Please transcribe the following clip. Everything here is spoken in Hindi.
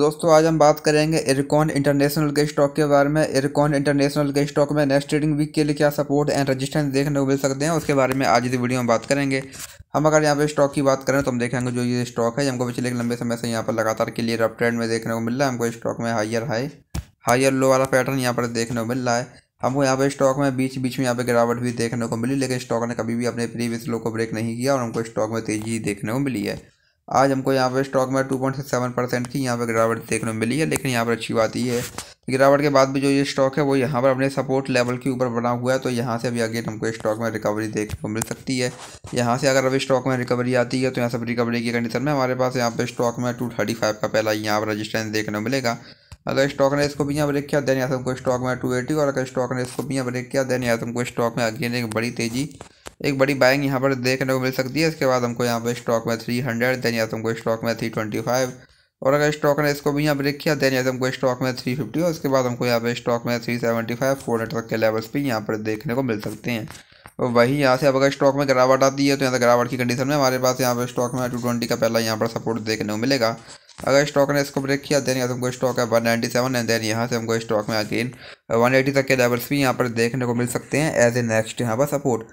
दोस्तों आज हम बात करेंगे इरकॉन इंटरनेशनल के स्टॉक के बारे में इरकॉन इंटरनेशनल के स्टॉक में नेक्स्ट ट्रेडिंग वीक के लिए क्या सपोर्ट एंड रेजिस्टेंस देखने को मिल सकते हैं उसके बारे में आज इस वीडियो में बात करेंगे हम अगर यहाँ पे स्टॉक की बात करें तो हम देखेंगे जो ये स्टॉक है हमको पिछले एक लंबे समय से यहाँ पर लगातार क्लियर अप ट्रेंड में देखने को मिल रहा है हमको स्टॉक में हाइयर हाई हाइयर लो वाला पैटर्न यहाँ पर देखने को मिल रहा है हमको यहाँ पे स्टॉक में बीच बीच में यहाँ पे गिरावट भी देखने को मिली लेकिन स्टॉक ने कभी भी अपने प्रीवियस लो को ब्रेक नहीं किया और हमको स्टॉक में तेजी देखने को मिली है आज हमको यहाँ पे स्टॉक में टू पॉइंट सेवन परसेंट की यहाँ पे गिरावट देखने को मिली है लेकिन यहाँ पर अच्छी बात यह है गिरावट के बाद भी जो ये स्टॉक है वो यहाँ पर अपने सपोर्ट लेवल के ऊपर बना हुआ है तो यहाँ से अभी अगेन हमको स्टॉक में रिकवरी देखने को मिल सकती है यहाँ से अगर अभी स्टॉक में रिकवरी आती है तो यहाँ सब रिकवरी की कंडीशन में हमारे पास यहाँ पर स्टॉक में टू थर्टी फाइव का पहला यहाँ पर रजिस्टेंस देखने को मिलेगा अगर स्टॉक ने इसको भी यहाँ ब्रेक किया देन यहाँ से हमको स्टॉक में टू एटी और अगर स्टॉक ने इसको भी यहाँ ब्रेक किया देन यहाँ से हमको स्टॉक में अगेन एक बड़ी तेज़ी एक बड़ी बाइंग यहाँ पर देखने को मिल सकती है इसके बाद हमको यहाँ पर स्टॉक में थ्री हंड्रेड देन या तो स्टॉक में थ्री ट्वेंटी फाइव और अगर स्टॉक ने इसको भी यहाँ ब्रेक किया देन या हमको स्टॉक में थ्री फिफ्टी और उसके बाद हमको यहाँ पर स्टॉक में three seventy five four hundred तक के लेवल्स भी यहाँ पर देखने को मिल सकते हैं और वहीं यहाँ से अब अगर स्टॉक में गिरावट आती है तो यहाँ से गिरावट की कंडीशन में हमारे पास यहाँ पर स्टॉक में टू ट्वेंटी का पहला यहाँ पर सपोर्ट देखने को मिलेगा अगर स्टॉक ने इसको ब्रेक किया देन या तो हमको स्टॉक है one ninety seven and then यहाँ से हमको स्टॉक में अगेन वन एटी तक के लेवल्स भी यहाँ पर देखने को मिल सकते हैं एज ए नेक्स्ट यहाँ पर सपोर्ट